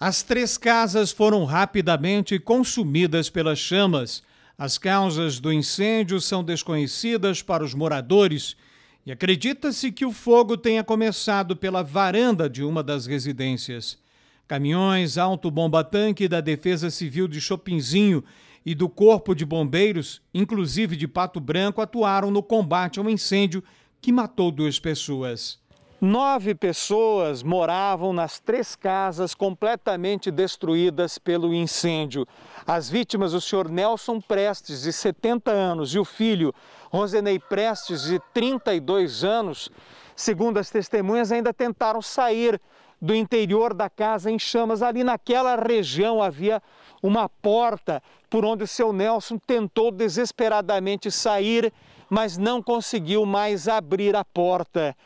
As três casas foram rapidamente consumidas pelas chamas. As causas do incêndio são desconhecidas para os moradores e acredita-se que o fogo tenha começado pela varanda de uma das residências. Caminhões autobomba-tanque da Defesa Civil de Chopinzinho e do Corpo de Bombeiros, inclusive de Pato Branco, atuaram no combate ao incêndio que matou duas pessoas. Nove pessoas moravam nas três casas completamente destruídas pelo incêndio. As vítimas, o senhor Nelson Prestes, de 70 anos, e o filho, Rosenei Prestes, de 32 anos, segundo as testemunhas, ainda tentaram sair do interior da casa em chamas. Ali naquela região havia uma porta por onde o seu Nelson tentou desesperadamente sair, mas não conseguiu mais abrir a porta.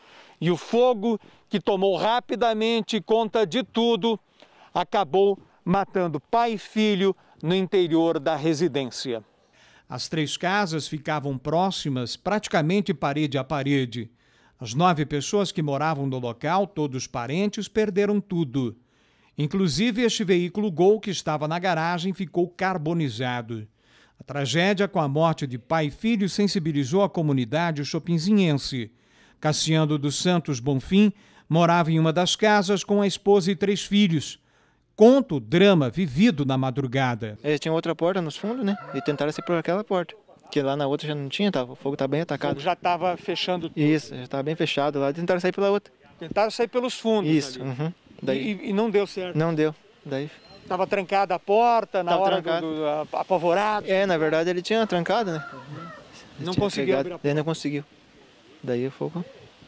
E o fogo, que tomou rapidamente conta de tudo, acabou matando pai e filho no interior da residência. As três casas ficavam próximas, praticamente parede a parede. As nove pessoas que moravam no local, todos parentes, perderam tudo. Inclusive, este veículo Gol que estava na garagem ficou carbonizado. A tragédia com a morte de pai e filho sensibilizou a comunidade chopinzinhense. Cassiano dos Santos Bonfim morava em uma das casas com a esposa e três filhos. Conta o drama vivido na madrugada. Eles tinham outra porta nos fundos, né? E tentaram sair por aquela porta. Que lá na outra já não tinha, tava, o fogo estava tá bem atacado. O fogo já estava fechando tudo. Isso, já estava bem fechado lá. Tentaram sair pela outra. Tentaram sair pelos fundos. Isso. Uhum. Daí... E, e não deu certo. Não deu. Daí Estava trancada a porta na Tava hora trancado. do, do apavorado. É, na verdade ele tinha trancado, né? Uhum. Não conseguiu abrir a porta. Ele não conseguiu. Daí o fogo.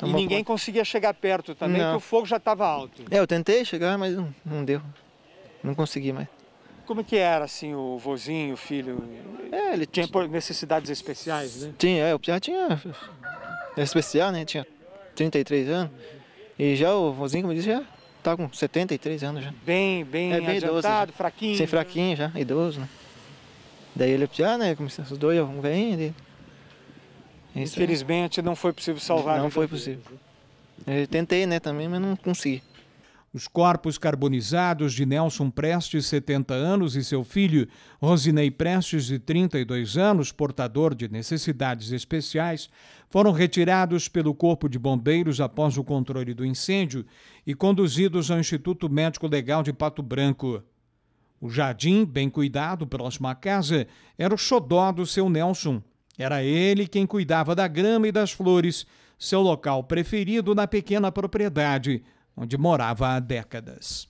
E ninguém conseguia chegar perto também, não. porque o fogo já estava alto. É, eu tentei chegar, mas não, não deu. Não consegui mais. Como é que era, assim, o vozinho, o filho? É, ele tinha necessidades especiais, né? Tinha, é, o pia tinha... Especial, né? Tinha 33 anos. E já o vozinho, como eu disse, já tá com 73 anos já. Bem, bem, é, bem adiantado, idoso, fraquinho. Sem fraquinho já, idoso, né? Daí ele, pia né, começou, os dois, um velhinho, isso Infelizmente é. não foi possível salvar. Não foi possível. Eu tentei, né, também, mas não consegui. Os corpos carbonizados de Nelson Prestes, 70 anos, e seu filho Rosinei Prestes, de 32 anos, portador de necessidades especiais, foram retirados pelo Corpo de Bombeiros após o controle do incêndio e conduzidos ao Instituto Médico Legal de Pato Branco. O jardim, bem cuidado próximo à casa, era o xodó do seu Nelson, era ele quem cuidava da grama e das flores, seu local preferido na pequena propriedade onde morava há décadas.